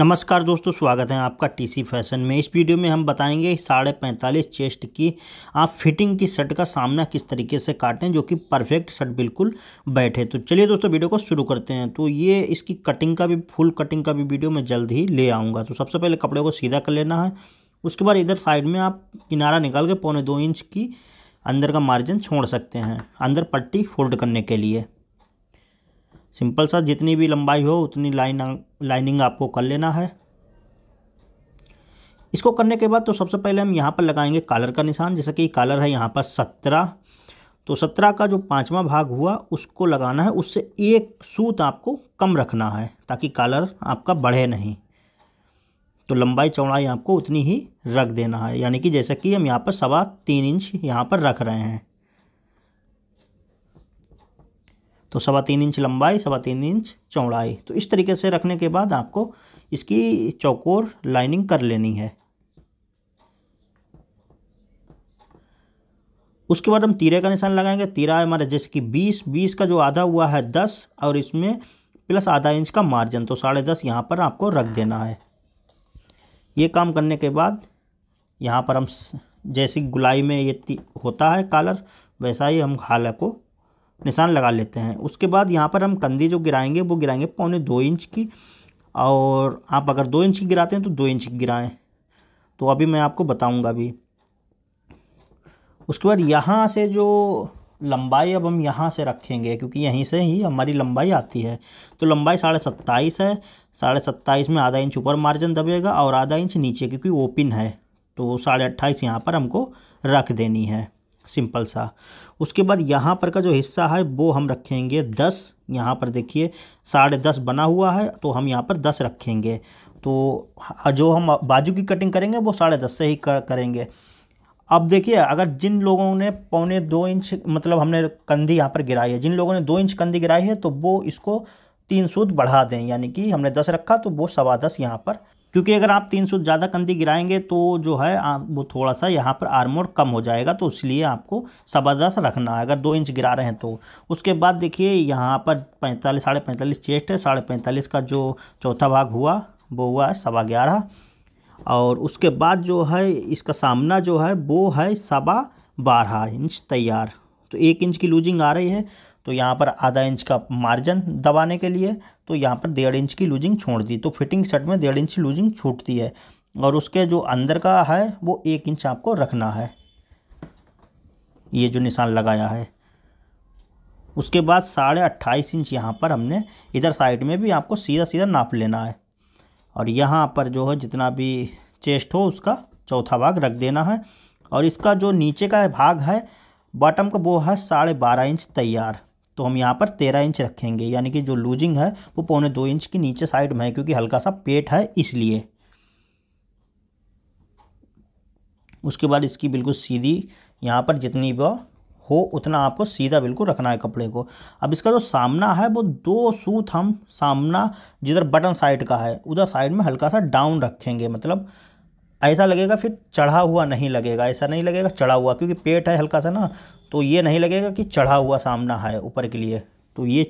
नमस्कार दोस्तों स्वागत है आपका टीसी फैशन में इस वीडियो में हम बताएंगे साढ़े पैंतालीस चेस्ट की आप फिटिंग की शर्ट का सामना किस तरीके से काटें जो कि परफेक्ट शर्ट बिल्कुल बैठे तो चलिए दोस्तों वीडियो को शुरू करते हैं तो ये इसकी कटिंग का भी फुल कटिंग का भी वीडियो मैं जल्द ही ले आऊँगा तो सबसे पहले कपड़े को सीधा कर लेना है उसके बाद इधर साइड में आप किनारा निकाल के पौने दो इंच की अंदर का मार्जिन छोड़ सकते हैं अंदर पट्टी फोल्ड करने के लिए सिंपल सा जितनी भी लंबाई हो उतनी लाइन लाइनिंग आपको कर लेना है इसको करने के बाद तो सबसे पहले हम यहाँ पर लगाएंगे कालर का निशान जैसे कि कालर है यहाँ पर सत्रह तो सत्रह का जो पाँचवा भाग हुआ उसको लगाना है उससे एक सूत आपको कम रखना है ताकि कालर आपका बढ़े नहीं तो लंबाई चौड़ाई आपको उतनी ही रख देना है यानी कि जैसे कि हम यहाँ पर सवा तीन इंच यहाँ पर रख रहे हैं तो सवा तीन इंच लंबाई सवा तीन इंच चौड़ाई तो इस तरीके से रखने के बाद आपको इसकी चौकोर लाइनिंग कर लेनी है उसके बाद हम तीरे का निशान लगाएंगे तीरा है हमारा जैसे कि बीस बीस का जो आधा हुआ है दस और इसमें प्लस आधा इंच का मार्जिन तो साढ़े दस यहाँ पर आपको रख देना है ये काम करने के बाद यहाँ पर हम जैसी गुलाई में ये होता है कालर वैसा ही हम खाला को निशान लगा लेते हैं उसके बाद यहाँ पर हम कंधे जो गिराएंगे वो गिराएंगे पौने दो इंच की और आप अगर दो इंच की गिराते हैं तो दो इंच की गिराएँ तो अभी मैं आपको बताऊँगा अभी उसके बाद यहाँ से जो लंबाई अब हम यहाँ से रखेंगे क्योंकि यहीं से ही हमारी लंबाई आती है तो लंबाई साढ़े सत्ताईस है साढ़े सत्ताईस में आधा इंच ऊपर मार्जिन दबेगा और आधा इंच नीचे क्योंकि ओपन है तो साढ़े अट्ठाईस यहाँ पर हमको रख देनी है सिंपल सा उसके बाद यहाँ पर का जो हिस्सा है वो हम रखेंगे दस यहाँ पर देखिए साढ़े दस बना हुआ है तो हम यहाँ पर दस रखेंगे तो जो हम बाजू की कटिंग करेंगे वो साढ़े दस से ही कर, करेंगे अब देखिए अगर जिन लोगों ने पौने दो इंच मतलब हमने कंधी यहाँ पर गिराई है जिन लोगों ने दो इंच कंधी गिराई है तो वो इसको तीन सूद बढ़ा दें यानी कि हमने दस रखा तो वो सवा दस यहाँ पर क्योंकि अगर आप 300 ज़्यादा कंधी गिराएंगे तो जो है आप वो थोड़ा सा यहाँ पर आर्मोर कम हो जाएगा तो इसलिए आपको सवा दस रखना है अगर दो इंच गिरा रहे हैं तो उसके बाद देखिए यहाँ पर पैंतालीस साढ़े पैंतालीस चेस्ट है साढ़े पैंतालीस का जो चौथा भाग हुआ वो हुआ है सवा ग्यारह और उसके बाद जो है इसका सामना जो है वो है सवा बारह इंच तैयार तो एक इंच की लूजिंग आ रही है तो यहाँ पर आधा इंच का मार्जिन दबाने के लिए तो यहाँ पर डेढ़ इंच की लूजिंग छोड़ दी तो फिटिंग शर्ट में डेढ़ इंच लूजिंग छूटती है और उसके जो अंदर का है वो एक इंच आपको रखना है ये जो निशान लगाया है उसके बाद साढ़े अट्ठाईस इंच यहाँ पर हमने इधर साइड में भी आपको सीधा सीधा नाप लेना है और यहाँ पर जो है जितना भी चेस्ट हो उसका चौथा भाग रख देना है और इसका जो नीचे का भाग है बॉटम का वो है साढ़े बारह इंच तैयार तो हम यहाँ पर तेरह इंच रखेंगे यानी कि जो लूजिंग है वो पौने दो इंच की नीचे साइड में है क्योंकि हल्का सा पेट है इसलिए उसके बाद इसकी बिल्कुल सीधी यहाँ पर जितनी भी हो उतना आपको सीधा बिल्कुल रखना है कपड़े को अब इसका जो सामना है वो दो सूत हम सामना जिधर बटन साइड का है उधर साइड में हल्का सा डाउन रखेंगे मतलब ऐसा लगेगा फिर चढ़ा हुआ नहीं लगेगा ऐसा नहीं लगेगा चढ़ा हुआ क्योंकि पेट है हल्का सा ना तो ये नहीं लगेगा कि चढ़ा हुआ सामना है ऊपर के लिए तो ये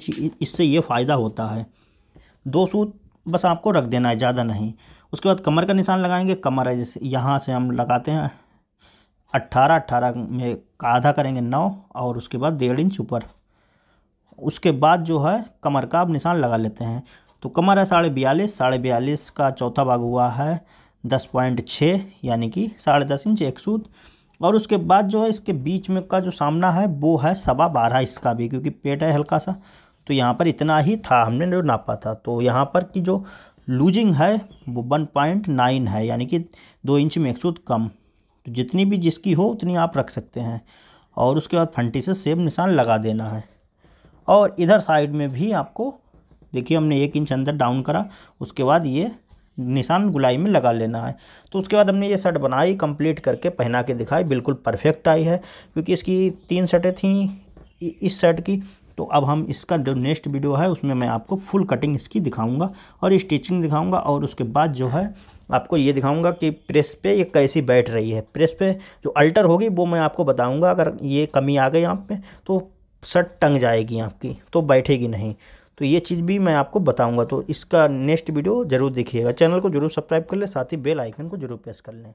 इससे ये फ़ायदा होता है दो सूत बस आपको रख देना है ज़्यादा नहीं उसके बाद कमर का निशान लगाएंगे कमर है जैसे यहाँ से हम लगाते हैं अट्ठारह अट्ठारह में आधा करेंगे नौ और उसके बाद डेढ़ इंच ऊपर उसके बाद जो है कमर का आप निशान लगा लेते हैं तो कमर है साढ़े बयालीस साढ़े बयालीस का चौथा भाग हुआ है दस पॉइंट छः यानी कि साढ़े दस इंच एक सूद और उसके बाद जो है इसके बीच में का जो सामना है वो है सवा बारह इसका भी क्योंकि पेट है हल्का सा तो यहाँ पर इतना ही था हमने जो नापा था तो यहाँ पर कि जो लूजिंग है वो वन पॉइंट नाइन है यानी कि दो इंच में एक सूद कम तो जितनी भी जिसकी हो उतनी आप रख सकते हैं और उसके बाद फंटी से सेम निशान लगा देना है और इधर साइड में भी आपको देखिए हमने एक इंच अंदर डाउन करा उसके बाद ये निशान गुलाई में लगा लेना है तो उसके बाद हमने ये शर्ट बनाई कंप्लीट करके पहना के दिखाई बिल्कुल परफेक्ट आई है क्योंकि इसकी तीन शर्टें थी इस शर्ट की तो अब हम इसका जो नेक्स्ट वीडियो है उसमें मैं आपको फुल कटिंग इसकी दिखाऊंगा और स्टिचिंग दिखाऊंगा और उसके बाद जो है आपको ये दिखाऊंगा कि प्रेस पे ये कैसी बैठ रही है प्रेस पे जो अल्टर होगी वो मैं आपको बताऊंगा अगर ये कमी आ गई आप में तो शर्ट टंग जाएगी आपकी तो बैठेगी नहीं तो ये चीज़ भी मैं आपको बताऊंगा तो इसका नेक्स्ट वीडियो जरूर देखिएगा चैनल को जरूर सब्सक्राइब कर लें साथ ही बेल आइकन को जरूर प्रेस कर लें